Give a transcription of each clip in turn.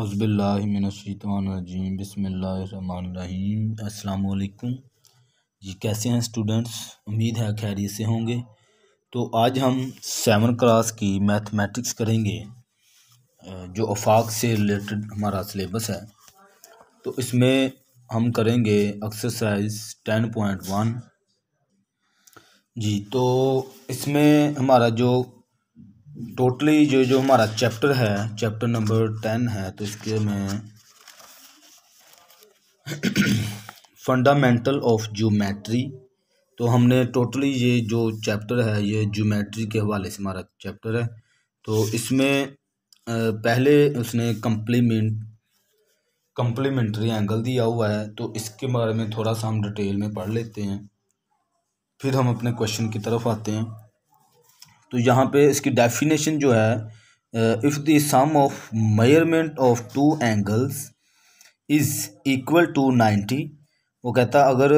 अज़बिल्लिमिनशीतवानजीम बसमीम अल्लाम जी कैसे हैं स्टूडेंट्स उम्मीद है खैरियत से होंगे तो आज हम सेवन क्लास की मैथमेटिक्स करेंगे जो अफाक से रिलेटेड हमारा सिलेबस है तो इसमें हम करेंगे एक्सरसाइज टेन पॉइंट वन जी तो इसमें हमारा जो टोटली जो जो हमारा चैप्टर है चैप्टर नंबर टेन है तो इसके में फंडामेंटल ऑफ ज्योमेट्री तो हमने टोटली ये जो चैप्टर है ये ज्योमेट्री के हवाले से हमारा चैप्टर है तो इसमें पहले उसने कम्प्लीमेंट कम्प्लीमेंट्री एंगल दिया हुआ है तो इसके बारे में थोड़ा सा हम डिटेल में पढ़ लेते हैं फिर हम अपने क्वेश्चन की तरफ आते हैं तो यहाँ पे इसकी डेफिनेशन जो है if the sum of measurement of two angles is equal to ninety वो कहता अगर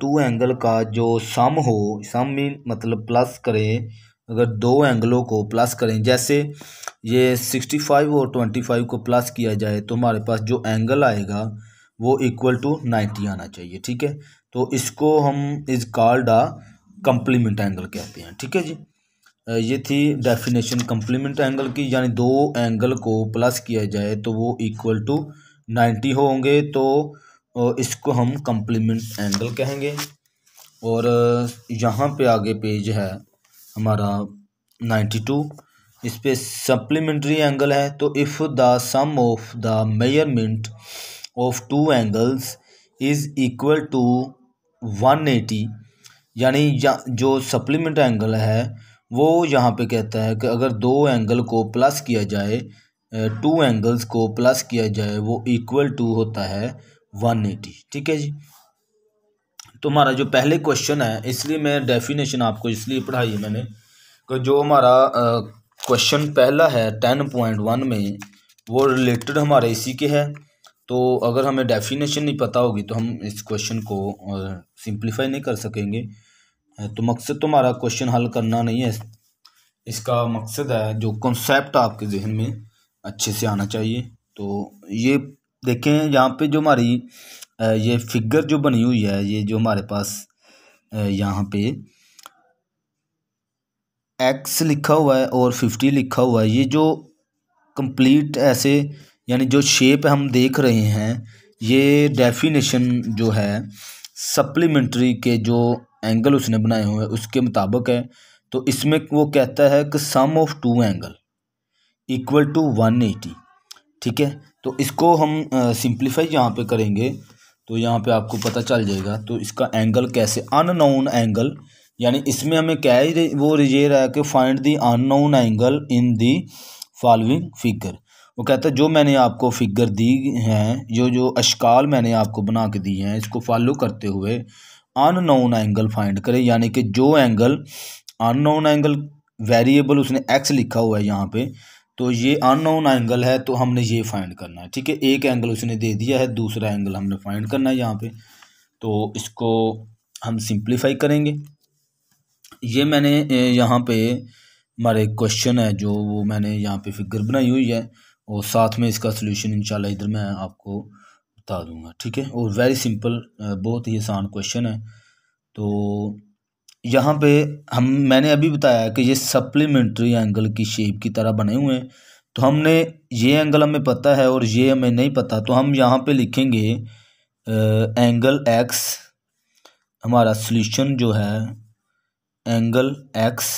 टू uh, एंगल का जो सम हो सम मीन मतलब प्लस करें अगर दो एंगलों को प्लस करें जैसे ये सिक्सटी फाइव और ट्वेंटी फाइव को प्लस किया जाए तो हमारे पास जो एंगल आएगा वो इक्वल टू नाइन्टी आना चाहिए ठीक है तो इसको हम is called a complement angle कहते हैं ठीक है जी ये थी डेफिनेशन कम्प्लीमेंट एंगल की यानी दो एंगल को प्लस किया जाए तो वो इक्वल टू नाइन्टी होंगे तो इसको हम कम्प्लीमेंट एंगल कहेंगे और यहाँ पे आगे पेज है हमारा नाइन्टी टू इस पर सप्लीमेंट्री एंगल है तो if the sum of the measurement of two angles is equal to one eighty यानी या जो सप्लीमेंट एंगल है वो यहाँ पे कहता है कि अगर दो एंगल को प्लस किया जाए टू एंगल्स को प्लस किया जाए वो इक्वल टू होता है वन एटी ठीक है जी तो हमारा जो पहले क्वेश्चन है इसलिए मैं डेफिनेशन आपको इसलिए पढ़ाई है मैंने कि जो हमारा क्वेश्चन पहला है टेन पॉइंट वन में वो रिलेटेड हमारे इसी के है तो अगर हमें डेफिनेशन नहीं पता होगी तो हम इस क्वेश्चन को सिंप्लीफाई नहीं कर सकेंगे तो मकसद तुम्हारा क्वेश्चन हल करना नहीं है इसका मकसद है जो कॉन्सेप्ट आपके जहन में अच्छे से आना चाहिए तो ये देखें यहाँ पे जो हमारी ये फिगर जो बनी हुई है ये जो हमारे पास यहाँ पे एक्स लिखा हुआ है और फिफ्टी लिखा हुआ है ये जो कंप्लीट ऐसे यानी जो शेप हम देख रहे हैं ये डेफिनेशन जो है सप्लीमेंट्री के जो एंगल उसने बनाए हुए हैं उसके मुताबिक है तो इसमें वो कहता है कि sum of two angle equal to one eighty ठीक है तो इसको हम सिंप्लीफाई यहाँ पे करेंगे तो यहाँ पे आपको पता चल जाएगा तो इसका एंगल कैसे अननोन एंगल यानी इसमें हमें क्या है वो ये रहा है कि find the unknown angle in the following figure वो कहता है जो मैंने आपको फ़िगर दी हैं जो जो अशकाल मैंने आपको बना के दी हैं इसको फॉलो करते हुए अन नोन एंगल फाइंड करें यानी कि जो angle unknown angle variable उसने एक्स लिखा हुआ है यहाँ पे तो ये अननोन एंगल है तो हमने ये फाइंड करना है ठीक है एक एंगल उसने दे दिया है दूसरा एंगल हमने फाइंड करना है यहाँ पर तो इसको हम सिंप्लीफाई करेंगे ये मैंने यहाँ पे हमारे क्वेश्चन है जो वो मैंने यहाँ पे फिगर बनाई हुई है और साथ में इसका सोल्यूशन इंशाल्लाह इधर मैं आपको बता दूंगा ठीक है और वेरी सिंपल बहुत ही आसान क्वेश्चन है तो यहाँ पे हम मैंने अभी बताया कि ये सप्लीमेंट्री एंगल की शेप की तरह बने हुए हैं तो हमने ये एंगल हमें पता है और ये हमें नहीं पता तो हम यहाँ पे लिखेंगे एंगल एक्स हमारा सोल्यूशन जो है एंगल एक्स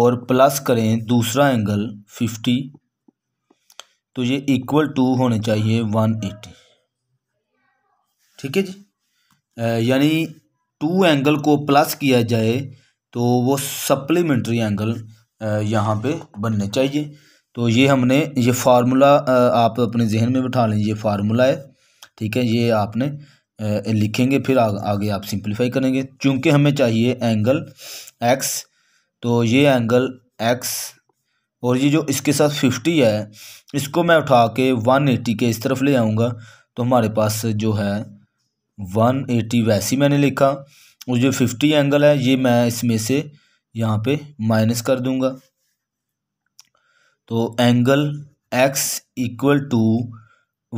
और प्लस करें दूसरा एंगल फिफ्टी तो ये इक्वल टू होने चाहिए वन एटी ठीक है जी यानी टू एंगल को प्लस किया जाए तो वो सप्लीमेंट्री एंगल यहाँ पे बनने चाहिए तो ये हमने ये फार्मूला आप अपने जहन में बिठा लें ये फार्मूला है ठीक है ये आपने लिखेंगे फिर आ, आगे आप सिंप्लीफाई करेंगे क्योंकि हमें चाहिए एंगल एक्स तो ये एंगल एक्स और ये जो इसके साथ फिफ्टी है इसको मैं उठा के वन एटी के इस तरफ ले आऊँगा तो हमारे पास जो है वन एटी वैसी मैंने लिखा और जो फिफ्टी एंगल है ये मैं इसमें से यहाँ पे माइनस कर दूँगा तो angle x equal to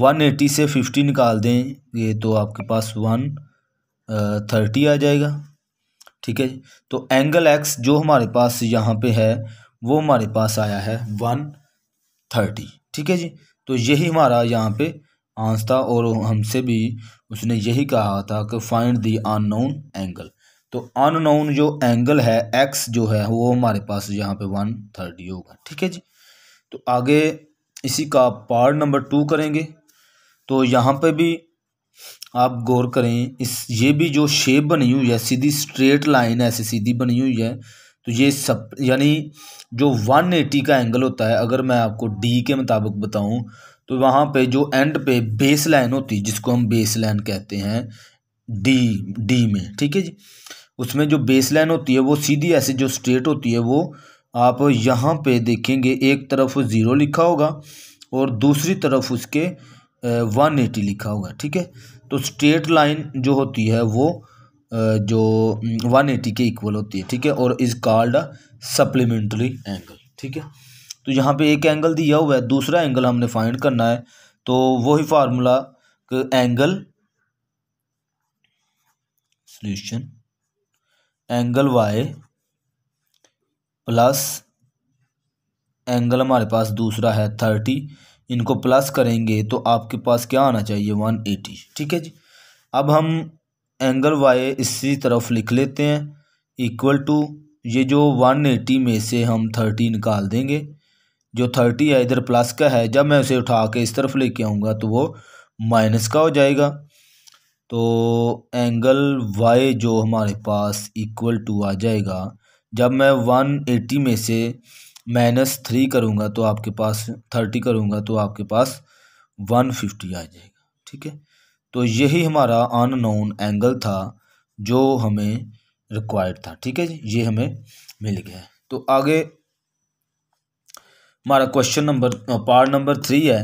one eighty से फिफ्टी निकाल दें ये तो आपके पास वन थर्टी आ जाएगा ठीक है तो एंगल एक्स जो हमारे पास यहाँ पे है वो हमारे पास आया है वन थर्टी ठीक है जी तो यही हमारा यहाँ पे आंस था और हमसे भी उसने यही कहा था कि फाइंड दी अननोन एंगल तो अननोन जो एंगल है एक्स जो है वो हमारे पास यहाँ पे वन थर्टी होगा ठीक है जी तो आगे इसी का पार्ट नंबर टू करेंगे तो यहाँ पे भी आप गौर करें इस ये भी जो शेप बनी हुई है सीधी स्ट्रेट लाइन ऐसे सीधी बनी हुई है तो ये सब यानी जो वन एटी का एंगल होता है अगर मैं आपको डी के मुताबिक बताऊं तो वहाँ पे जो एंड पे बेस लाइन होती है जिसको हम बेस लाइन कहते हैं डी डी में ठीक है जी उसमें जो बेस लाइन होती है वो सीधी ऐसे जो स्ट्रेट होती है वो आप यहाँ पे देखेंगे एक तरफ ज़ीरो लिखा होगा और दूसरी तरफ उसके वन एटी लिखा होगा ठीक है तो स्ट्रेट लाइन जो होती है वो जो 180 के इक्वल होती है ठीक है और इज कॉल्ड सप्लीमेंट्री एंगल ठीक है तो यहाँ पे एक एंगल दिया हुआ है दूसरा एंगल हमने फाइंड करना है तो वही formula angle solution angle y plus angle हमारे पास दूसरा है थर्टी इनको प्लस करेंगे तो आपके पास क्या आना चाहिए वन एटी ठीक है जी अब हम एंगल वाई इसी तरफ लिख लेते हैं इक्वल टू ये जो वन एटी में से हम थर्टी निकाल देंगे जो थर्टी है इधर प्लस का है जब मैं उसे उठा के इस तरफ लेके आऊँगा तो वो माइनस का हो जाएगा तो एंगल वाई जो हमारे पास इक्वल टू आ जाएगा जब मैं वन एटी में से माइनस थ्री करूँगा तो आपके पास थर्टी करूँगा तो आपके पास वन फिफ्टी आ जाएगा ठीक है तो यही हमारा अननोन एंगल था जो हमें रिक्वायर्ड था ठीक है जी ये हमें मिल गया है तो आगे हमारा question number part number three है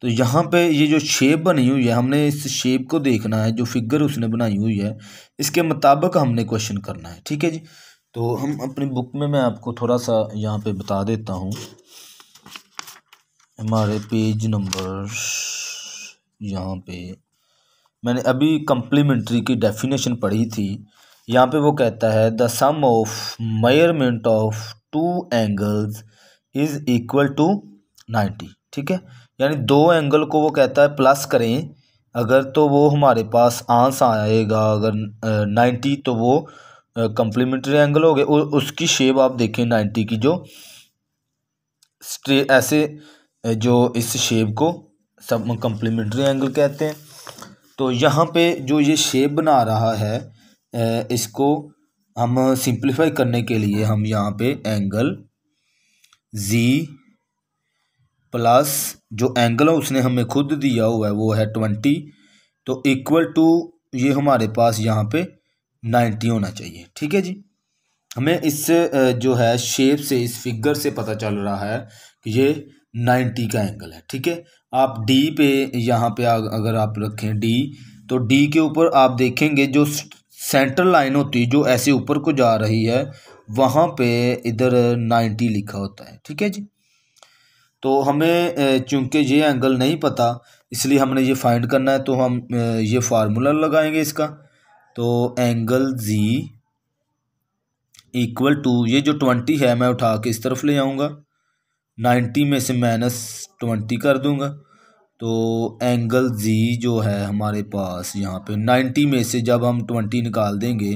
तो यहाँ पे ये जो शेप बनी हुई है हमने इस शेप को देखना है जो फिगर उसने बनाई हुई है इसके मुताबिक हमने क्वेश्चन करना है ठीक है जी तो हम अपनी बुक में मैं आपको थोड़ा सा यहाँ पे बता देता हूँ हमारे पेज नंबर यहाँ पे मैंने अभी कम्प्लीमेंट्री की डेफिनेशन पढ़ी थी यहाँ पे वो कहता है the sum of measurement of two angles is equal to ninety ठीक है यानी दो एंगल को वो कहता है प्लस करें अगर तो वो हमारे पास आंस आएगा अगर नाइन्टी तो वो कम्प्लीमेंट्री एंगल हो गए उसकी शेप आप देखें नाइन्टी की जो स्ट्रे ऐसे जो इस शेप को सब कम्प्लीमेंट्री एंगल कहते हैं तो यहाँ पे जो ये शेप बना रहा है इसको हम सिंप्लीफाई करने के लिए हम यहाँ पे एंगल जी प्लस जो एंगल है उसने हमें खुद दिया हुआ है वो है ट्वेंटी तो इक्वल टू ये हमारे पास यहाँ पे नाइन्टी होना चाहिए ठीक है जी हमें इस जो है शेप से इस फिगर से पता चल रहा है कि ये नाइन्टी का एंगल है ठीक है आप डी पे यहाँ पे अगर आप रखें डी तो डी के ऊपर आप देखेंगे जो सेंट्रल लाइन होती है जो ऐसे ऊपर को जा रही है वहाँ पे इधर नाइन्टी लिखा होता है ठीक है जी तो हमें चूंकि ये एंगल नहीं पता इसलिए हमने ये फाइंड करना है तो हम ये फार्मूला लगाएंगे इसका तो एंगल जी इक्वल टू ये जो ट्वेंटी है मैं उठा के इस तरफ ले आऊँगा नाइन्टी में से माइनस ट्वेंटी कर दूँगा तो एंगल जी जो है हमारे पास यहाँ पे नाइन्टी में से जब हम ट्वेंटी निकाल देंगे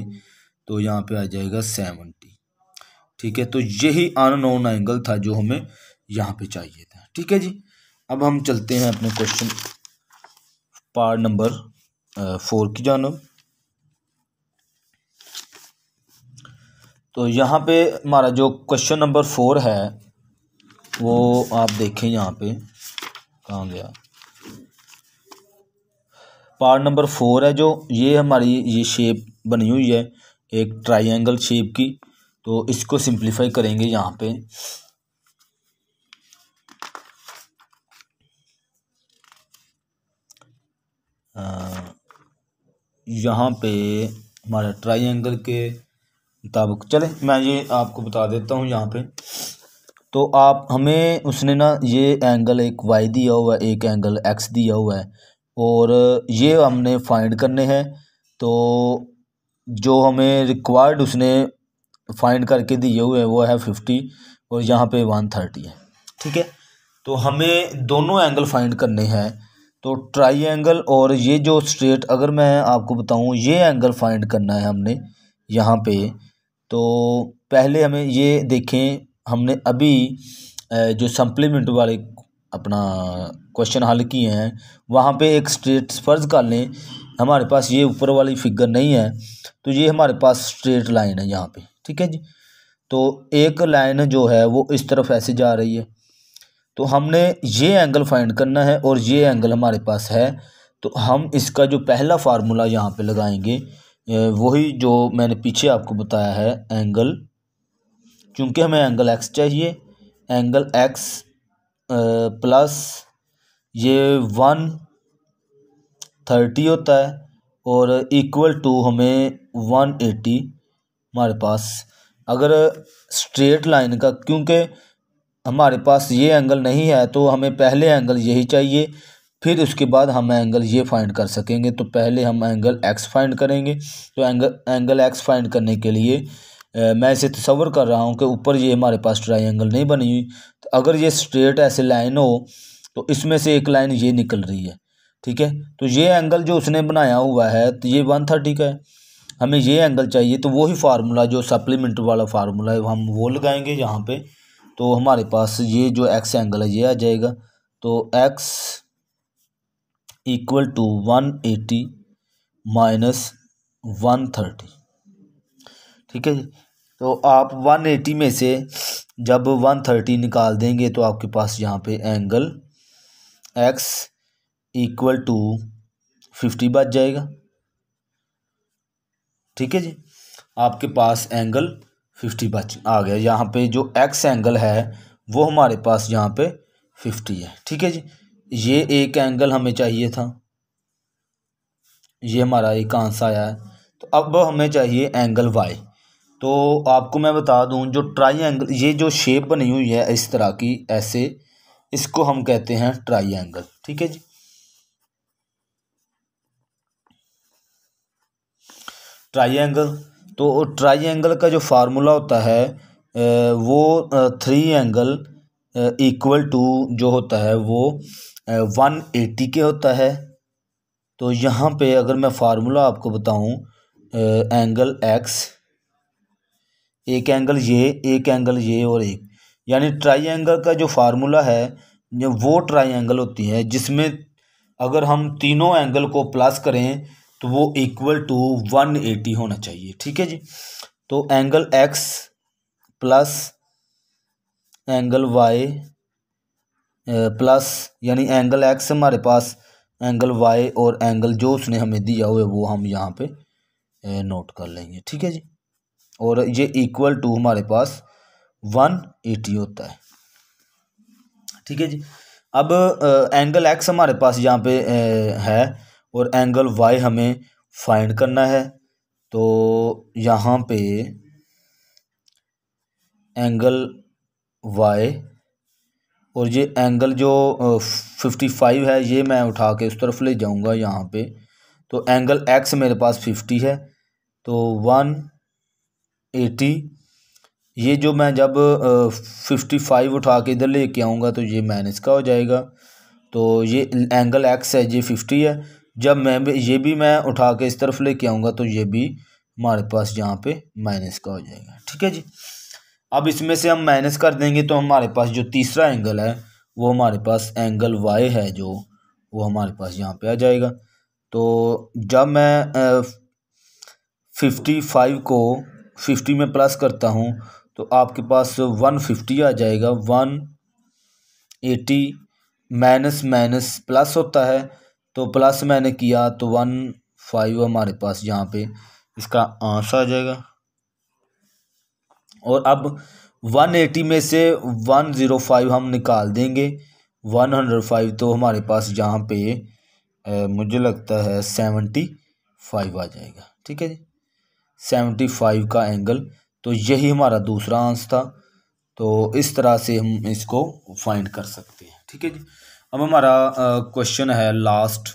तो यहाँ पे आ जाएगा सेवेंटी ठीक है तो यही अननोन एंगल था जो हमें यहाँ पे चाहिए था ठीक है जी अब हम चलते हैं अपने क्वेश्चन पार्ट नंबर फोर की जानब तो यहाँ पे हमारा जो क्वेश्चन नंबर फोर है वो आप देखें यहाँ पे कहाँ गया पार्ट नंबर फोर है जो ये हमारी ये शेप बनी हुई है एक ट्राइंगल शेप की तो इसको सिंप्लीफाई करेंगे यहाँ पे यहाँ पे हमारे ट्राइंगल के मुताबिक चले मैं ये आपको बता देता हूँ यहाँ पे तो आप हमें उसने ना ये एंगल एक वाई दिया हुआ है एक एंगल एक्स दिया हुआ है और ये हम्म। हमने फाइंड करने हैं तो जो हमें रिक्वायर्ड उसने फाइंड करके दिए हुए हैं वो है फिफ्टी और यहाँ पे वन थर्टी है ठीक है तो हमें दोनों एंगल फाइंड करने हैं तो ट्राई एंगल और ये जो स्ट्रेट अगर मैं आपको बताऊँ ये एंगल फाइंड करना है हमने यहाँ पे तो पहले हमें ये देखें हमने अभी जो सप्लीमेंट वाले अपना क्वेश्चन हल किए हैं वहाँ पे एक स्ट्रेट फ़र्ज़ कर लें हमारे पास ये ऊपर वाली फिगर नहीं है तो ये हमारे पास स्ट्रेट लाइन है यहाँ पे ठीक है जी तो एक लाइन जो है वो इस तरफ ऐसे जा रही है तो हमने ये एंगल फाइंड करना है और ये एंगल हमारे पास है तो हम इसका जो पहला फार्मूला यहाँ पे लगाएंगे वही जो मैंने पीछे आपको बताया है एंगल चूँकि हमें एंगल एक्स चाहिए एंगल एक्स प्लस ये वन थर्टी होता है और इक्वल टू हमें वन एटी हमारे पास अगर स्ट्रेट लाइन का क्योंकि हमारे पास ये एंगल नहीं है तो हमें पहले एंगल यही चाहिए फिर उसके बाद हम एंगल ये फाइंड कर सकेंगे तो पहले हम एंगल एक्स फाइंड करेंगे तो एंगल एंगल एक्स फाइंड करने के लिए मैं इसे तस्वर कर रहा हूँ कि ऊपर ये हमारे पास एंगल नहीं बनी हुई तो अगर ये स्ट्रेट ऐसे लाइन हो तो इसमें से एक लाइन ये निकल रही है ठीक है तो ये एंगल जो उसने बनाया हुआ है तो ये वन थर्टी का है हमें ये एंगल चाहिए तो वही फार्मूला जो सप्लीमेंट वाला फार्मूला है हम वो लगाएंगे यहाँ पे तो हमारे पास ये जो एक्स एंगल है ये आ जाएगा तो x equal to one eighty minus one thirty ठीक है तो आप 180 में से जब 130 निकाल देंगे तो आपके पास यहाँ पे angle x equal to fifty बच जाएगा ठीक है जी आपके पास एंगल फिफ्टी बच आ गया यहाँ पे जो एक्स एंगल है वो हमारे पास यहाँ पे फिफ्टी है ठीक है जी ये एक एंगल हमें चाहिए था ये हमारा एक आंसर आया है तो अब हमें चाहिए एंगल वाई तो आपको मैं बता दूं जो ट्राइंगल ये जो शेप बनी हुई है इस तरह की ऐसे इसको हम कहते हैं ट्राइंगल ठीक है जी ट्राइंगल तो ट्राइंगल का जो फार्मूला होता है वो थ्री एंगल इक्वल टू जो होता है वो वन एटी के होता है तो यहाँ पे अगर मैं फार्मूला आपको बताऊँ एंगल एक्स एक एंगल ये एक एंगल ये और एक यानी ट्राई एंगल का जो फार्मूला है वो ट्राई एंगल होती है जिसमें अगर हम तीनों एंगल को प्लस करें तो वो इक्वल टू वन एटी होना चाहिए ठीक है जी तो angle x plus angle y plus यानी एंगल एक्स हमारे पास एंगल वाई और एंगल जो उसने हमें दिया हुआ है वो हम यहाँ पे नोट कर लेंगे ठीक है जी और ये इक्वल टू हमारे पास वन एटी होता है ठीक है जी अब आ, एंगल एक्स हमारे पास यहाँ पे ए, है और एंगल वाई हमें फाइंड करना है तो यहाँ पे एंगल वाई और ये एंगल जो फिफ्टी फाइव है ये मैं उठा के उस तरफ ले जाऊँगा यहाँ पे तो एंगल एक्स मेरे पास फिफ्टी है तो वन एटी ये जो मैं जब फिफ्टी फाइव उठा के इधर लेके आऊँगा तो ये माइनस का हो जाएगा तो ये एंगल एक्स है ये फिफ्टी है जब मैं भी ये भी मैं उठा के इस तरफ लेके आऊँगा तो ये भी हमारे पास यहाँ पे माइनस का हो जाएगा ठीक है जी अब इसमें से हम माइनस कर देंगे तो हमारे पास जो तीसरा एंगल है वो हमारे पास एंगल वाई है जो वो हमारे पास यहाँ पे आ जाएगा तो जब मैं फिफ्टी फाइव को फिफ्टी में प्लस करता हूँ तो आपके पास वन फिफ्टी आ जाएगा one eighty minus minus plus होता है तो प्लस मैंने किया तो वन फाइव हमारे पास यहाँ पे इसका आंसर आ जाएगा और अब वन एटी में से वन ज़ीरो फाइव हम निकाल देंगे वन हंड्रेड फाइव तो हमारे पास यहाँ पे ए, मुझे लगता है सेवेंटी फाइव आ जाएगा ठीक है जी सेवेंटी फाइव का एंगल तो यही हमारा दूसरा आंसर था तो इस तरह से हम इसको फाइंड कर सकते हैं ठीक है जी अब हमारा क्वेश्चन है लास्ट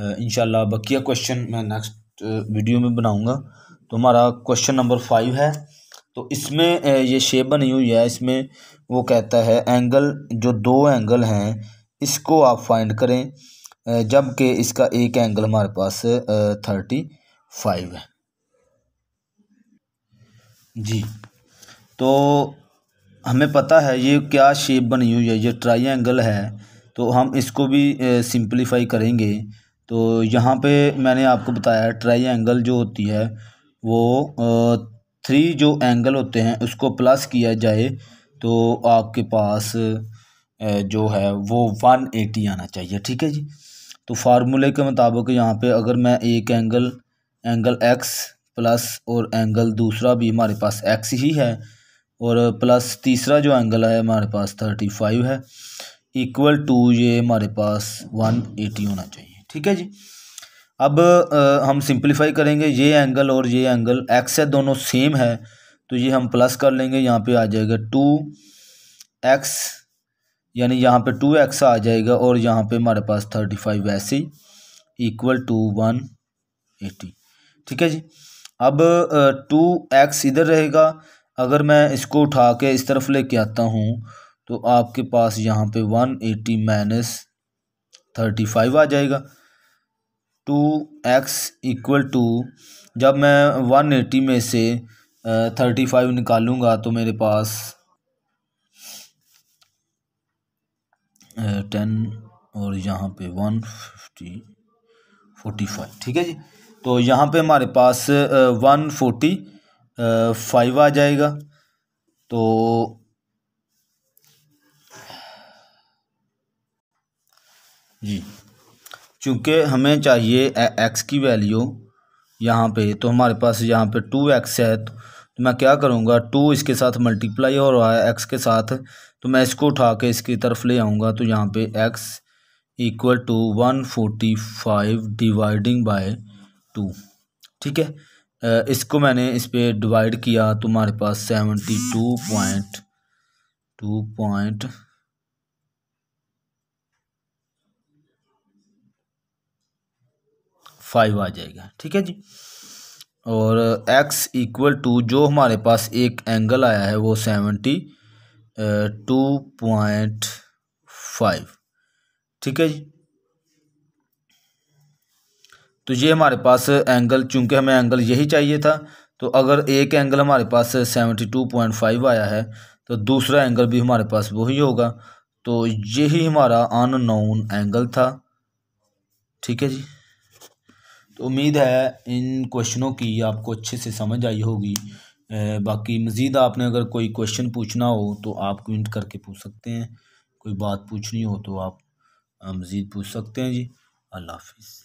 इनशाला बकिया क्वेश्चन मैं नेक्स्ट वीडियो में बनाऊंगा तो हमारा क्वेश्चन नंबर फाइव है तो इसमें ये शेप बनी हुई है इसमें वो कहता है एंगल जो दो एंगल हैं इसको आप फाइंड करें जबकि इसका एक एंगल हमारे पास थर्टी फाइव है जी तो हमें पता है ये क्या शेप बनी हुई है ये ट्राइंगल है तो हम इसको भी सिंपलीफाई करेंगे तो यहाँ पे मैंने आपको बताया ट्राइंगल जो होती है वो थ्री जो एंगल होते हैं उसको प्लस किया जाए तो आपके पास जो है वो वन एटी आना चाहिए ठीक है जी तो फार्मूले के मुताबिक यहाँ पे अगर मैं एक एंगल एंगल एक्स प्लस और एंगल दूसरा भी हमारे पास एक्स ही है और प्लस तीसरा जो एंगल है हमारे पास थर्टी फाइव है इक्वल टू ये हमारे पास वन एटी होना चाहिए ठीक है जी अब आ, हम सिंप्लीफाई करेंगे ये एंगल और ये एंगल एक्स है दोनों सेम है तो ये हम प्लस कर लेंगे यहाँ पे आ जाएगा टू एक्स यानी यहाँ पे टू एक्स आ जाएगा और यहाँ पे हमारे पास थर्टी फाइव ऐसे इक्वल टू वन एटी ठीक है जी अब टू एक्स इधर रहेगा अगर मैं इसको उठा के इस तरफ लेके आता हूँ तो आपके पास यहाँ पे one eighty minus thirty five आ जाएगा टू एक्स इक्वल टू जब मैं वन एटी में से थर्टी फाइव निकालूंगा तो मेरे पास टेन और यहाँ पे वन फिफ्टी फोर्टी फाइव ठीक है जी तो यहाँ पे हमारे पास वन फोर्टी फाइव आ जाएगा तो जी चूँकि हमें चाहिए एक्स की वैल्यू यहाँ पे तो हमारे पास यहाँ पे टू एक्स है तो मैं क्या करूँगा टू इसके साथ मल्टीप्लाई हो रहा है एक्स के साथ तो मैं इसको उठा के इसकी तरफ ले आऊँगा तो यहाँ पे x equal to one forty five dividing by two ठीक है इसको मैंने इस पर डिवाइड किया तो हमारे पास seventy two point two point five आ जाएगा ठीक है जी और x इक्वल टू जो हमारे पास एक एंगल आया है वो सेवेंटी टू पॉइंट फाइव ठीक है जी तो ये हमारे पास एंगल चूंकि हमें एंगल यही चाहिए था तो अगर एक एंगल हमारे पास सेवेंटी टू पॉइंट फाइव आया है तो दूसरा एंगल भी हमारे पास वही होगा तो यही हमारा अननोन एंगल था ठीक है जी तो उम्मीद है इन क्वेश्चनों की आपको अच्छे से समझ आई होगी बाकी मज़ीद आपने अगर कोई क्वेश्चन पूछना हो तो आप कमेंट करके पूछ सकते हैं कोई बात पूछनी हो तो आप मज़ीद पूछ सकते हैं जी अल्लाह हाफिज़